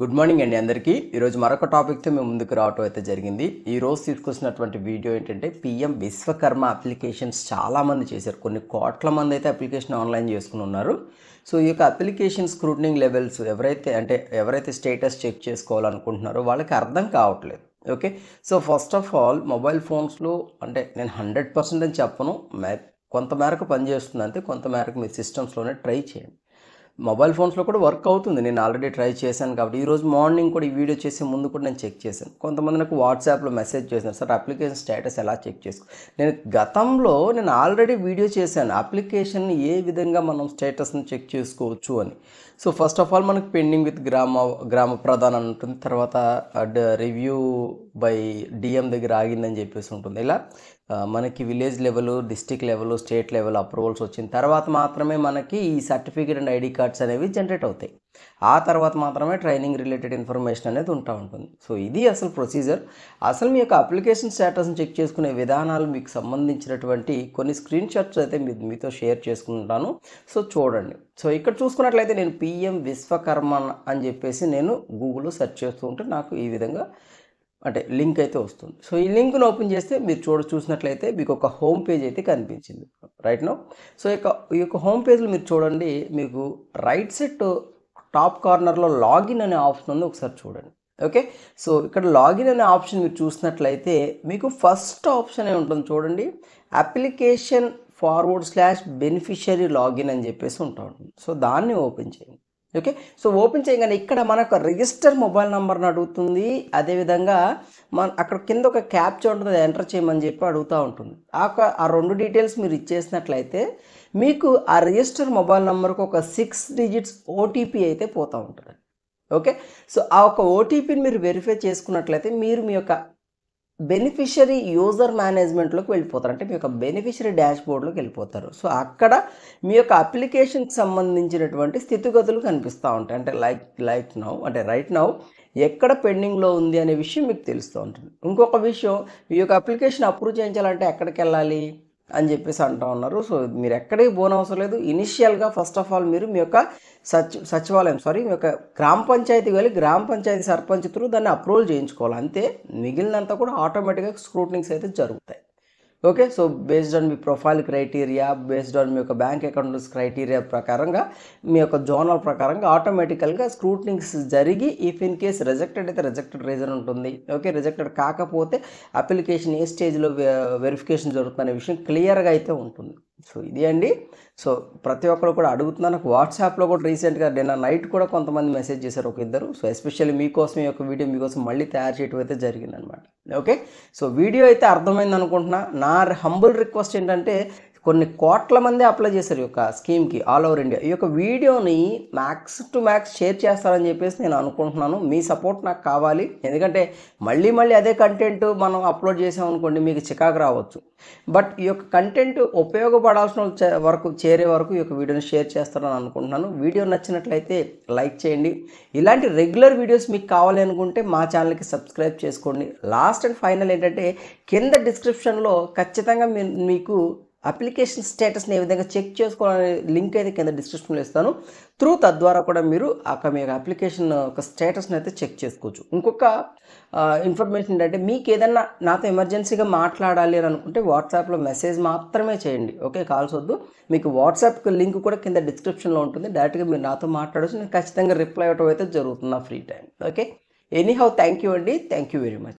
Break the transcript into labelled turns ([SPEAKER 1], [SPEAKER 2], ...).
[SPEAKER 1] good morning అండి అందరికీ ఈరోజు మరొక టాపిక్తో మేము ముందుకు రావటం అయితే జరిగింది ఈరోజు తీసుకొచ్చినటువంటి వీడియో ఏంటంటే పిఎం విశ్వకర్మ అప్లికేషన్స్ చాలామంది చేశారు కొన్ని కోట్ల మంది అయితే అప్లికేషన్ ఆన్లైన్ చేసుకుని ఉన్నారు సో ఈ యొక్క అప్లికేషన్ స్క్రూట్నింగ్ లెవెల్స్ ఎవరైతే అంటే ఎవరైతే స్టేటస్ చెక్ చేసుకోవాలనుకుంటున్నారో వాళ్ళకి అర్థం కావట్లేదు okay so first of all mobile ఫోన్స్లో అంటే నేను హండ్రెడ్ పర్సెంట్ అని చెప్పను కొంతమేరకు పనిచేస్తుంది అంతే కొంతమేరకు మీ సిస్టమ్స్లోనే ట్రై చేయండి మొబైల్ ఫోన్స్లో కూడా వర్క్ అవుతుంది నేను ఆల్రెడీ ట్రై చేశాను కాబట్టి ఈరోజు మార్నింగ్ కూడా ఈ వీడియో చేసే ముందు కూడా నేను చెక్ చేశాను కొంతమంది నాకు వాట్సాప్లో మెసేజ్ చేశాను సార్ అప్లికేషన్ స్టేటస్ ఎలా చెక్ చేసుకో నేను గతంలో నేను ఆల్రెడీ వీడియో చేశాను అప్లికేషన్ ఏ విధంగా మనం స్టేటస్ని చెక్ చేసుకోవచ్చు అని సో ఫస్ట్ ఆఫ్ ఆల్ మనకు పెండింగ్ విత్ గ్రామ గ్రామ ప్రధాన ఉంటుంది తర్వాత రివ్యూ బై డిఎం దగ్గర ఆగిందని చెప్పేసి ఉంటుంది ఇలా మనకి village level district level state level approvals వచ్చిన తర్వాత మాత్రమే మనకి ఈ సర్టిఫికేట్ అండ్ ఐడి కార్డ్స్ అనేవి జనరేట్ అవుతాయి ఆ తర్వాత మాత్రమే ట్రైనింగ్ రిలేటెడ్ ఇన్ఫర్మేషన్ అనేది ఉంటా ఉంటుంది సో ఇది అసలు ప్రొసీజర్ అసలు మీ యొక్క అప్లికేషన్ స్టేటస్ని చెక్ చేసుకునే విధానాలు మీకు సంబంధించినటువంటి కొన్ని స్క్రీన్ షాట్స్ అయితే మీతో షేర్ చేసుకుంటాను సో చూడండి సో ఇక్కడ చూసుకున్నట్లయితే నేను పిఎం విశ్వకర్మ అని చెప్పేసి నేను గూగుల్లో సెర్చ్ చేస్తూ ఉంటే నాకు ఈ విధంగా అంటే లింక్ అయితే వస్తుంది సో ఈ లింక్ను ఓపెన్ చేస్తే మీరు చూడ చూసినట్లయితే మీకు ఒక హోమ్ పేజ్ అయితే కనిపించింది రైట్ నో సో యొక్క ఈ యొక్క హోమ్ పేజ్లో మీరు చూడండి మీకు రైట్ సెట్ టాప్ కార్నర్లో లాగిన్ అనే ఆప్షన్ ఉంది ఒకసారి చూడండి ఓకే సో ఇక్కడ లాగిన్ అనే ఆప్షన్ మీరు చూసినట్లయితే మీకు ఫస్ట్ ఆప్షన్ ఏ ఉంటుంది చూడండి application forward slash beneficiary login అని చెప్పేసి ఉంటా ఉంటుంది సో దాన్ని ఓపెన్ చేయండి ఓకే సో ఓపెన్ చేయగానే ఇక్కడ మనకు రిజిస్టర్ మొబైల్ నెంబర్ని అడుగుతుంది అదేవిధంగా మన అక్కడ కింద ఒక చూడండి అది ఎంటర్ చేయమని చెప్పి అడుగుతూ ఉంటుంది ఆ రెండు డీటెయిల్స్ మీరు ఇచ్చేసినట్లయితే మీకు ఆ రిజిస్టర్ మొబైల్ నెంబర్కి ఒక సిక్స్ డిజిట్స్ ఓటీపీ అయితే పోతూ ఉంటుంది ఓకే సో ఆ ఒక ఓటీపీని మీరు వెరిఫై చేసుకున్నట్లయితే మీరు మీ యొక్క బెనిఫిషరీ యూజర్ మేనేజ్మెంట్లోకి వెళ్ళిపోతారు అంటే మీ యొక్క బెనిఫిషరీ డాష్ బోర్డ్లోకి వెళ్ళిపోతారు సో అక్కడ మీ యొక్క అప్లికేషన్కి సంబంధించినటువంటి స్థితిగతులు కనిపిస్తూ ఉంటాయి అంటే లైక్ లైక్ నౌ అంటే రైట్ నౌ ఎక్కడ పెండింగ్లో ఉంది అనే విషయం మీకు తెలుస్తూ ఉంటుంది ఇంకొక విషయం మీ యొక్క అప్లికేషన్ అప్రూవ్ చేయించాలంటే ఎక్కడికి వెళ్ళాలి అని చెప్పేసి అంటూ ఉన్నారు సో మీరు ఎక్కడికి పోనవసరం లేదు ఇనిషియల్గా ఫస్ట్ ఆఫ్ ఆల్ మీరు మీ యొక్క సచి సచివాలయం సారీ మీ యొక్క గ్రామ పంచాయతీ వెళ్ళి గ్రామ పంచాయతీ సర్పంచ్ త్రూ దాన్ని అప్రూవల్ చేయించుకోవాలి అంతే మిగిలినంతా కూడా ఆటోమేటిక్గా స్క్రూటనింగ్స్ అయితే జరుగుతాయి ఓకే సో బేస్డ్ ఆన్ మీ ప్రొఫైల్ క్రైటీరియా బేస్డ్ ఆన్ మీ యొక్క బ్యాంక్ అకౌంట్స్ క్రైటీరియా ప్రకారంగా మీ యొక్క జోనల్ ప్రకారంగా ఆటోమేటికల్గా స్క్రూట్నింగ్స్ జరిగి ఇఫ్ ఇన్ కేస్ రిజెక్టెడ్ అయితే రిజెక్టెడ్ రీజన్ ఉంటుంది ఓకే రిజెక్టెడ్ కాకపోతే అప్లికేషన్ ఏ స్టేజ్లో వెరిఫికేషన్ జరుగుతుందనే విషయం క్లియర్గా అయితే ఉంటుంది సో ఇది అండి సో ప్రతి ఒక్కరు కూడా అడుగుతున్నాను నాకు వాట్సాప్లో కూడా రీసెంట్గా నిన్న నైట్ కూడా కొంతమంది మెసేజ్ చేశారు ఒక ఇద్దరు సో ఎస్పెషల్లీ మీకోసం ఈ యొక్క వీడియో మీకోసం మళ్ళీ తయారు చేయడం అయితే జరిగిందనమాట ఓకే సో వీడియో అయితే అర్థమైంది అనుకుంటున్నా నా హంబుల్ రిక్వెస్ట్ ఏంటంటే కొన్ని కోట్ల మంది అప్లై చేశారు ఈ యొక్క స్కీమ్కి ఆల్ ఓవర్ ఇండియా ఈ యొక్క వీడియోని మ్యాక్స్ టు మ్యాక్స్ షేర్ చేస్తారని చెప్పేసి నేను అనుకుంటున్నాను మీ సపోర్ట్ నాకు కావాలి ఎందుకంటే మళ్ళీ మళ్ళీ అదే కంటెంట్ మనం అప్లోడ్ చేసామనుకోండి మీకు చికాకు రావచ్చు బట్ ఈ యొక్క కంటెంట్ ఉపయోగపడాల్సిన వరకు చేరే వరకు ఈ యొక్క వీడియోని షేర్ చేస్తారని అనుకుంటున్నాను వీడియో నచ్చినట్లయితే లైక్ చేయండి ఇలాంటి రెగ్యులర్ వీడియోస్ మీకు కావాలి అనుకుంటే మా ఛానల్కి సబ్స్క్రైబ్ చేసుకోండి లాస్ట్ అండ్ ఫైనల్ ఏంటంటే కింద డిస్క్రిప్షన్లో ఖచ్చితంగా మీకు అప్లికేషన్ స్టేటస్ని ఏ విధంగా చెక్ చేసుకోవాలనే లింక్ అయితే కింద డిస్క్రిప్షన్లో ఇస్తాను త్రూ తద్వారా కూడా మీరు అక్కడ మీ అప్లికేషన్ యొక్క స్టేటస్ని అయితే చెక్ చేసుకోవచ్చు ఇంకొక ఇన్ఫర్మేషన్ ఏంటంటే మీకు ఏదన్నా నాతో ఎమర్జెన్సీగా మాట్లాడాలి అని అనుకుంటే వాట్సాప్లో మెసేజ్ మాత్రమే చేయండి ఓకే కాల్స్ వద్దు మీకు వాట్సాప్ లింక్ కూడా కింద డిస్క్రిప్షన్లో ఉంటుంది డైరెక్ట్గా మీరు నాతో మాట్లాడచ్చు నేను ఖచ్చితంగా రిప్లై అవ్వడం అయితే జరుగుతుంది free time okay anyhow thank you అండి థ్యాంక్ యూ వెరీ మచ్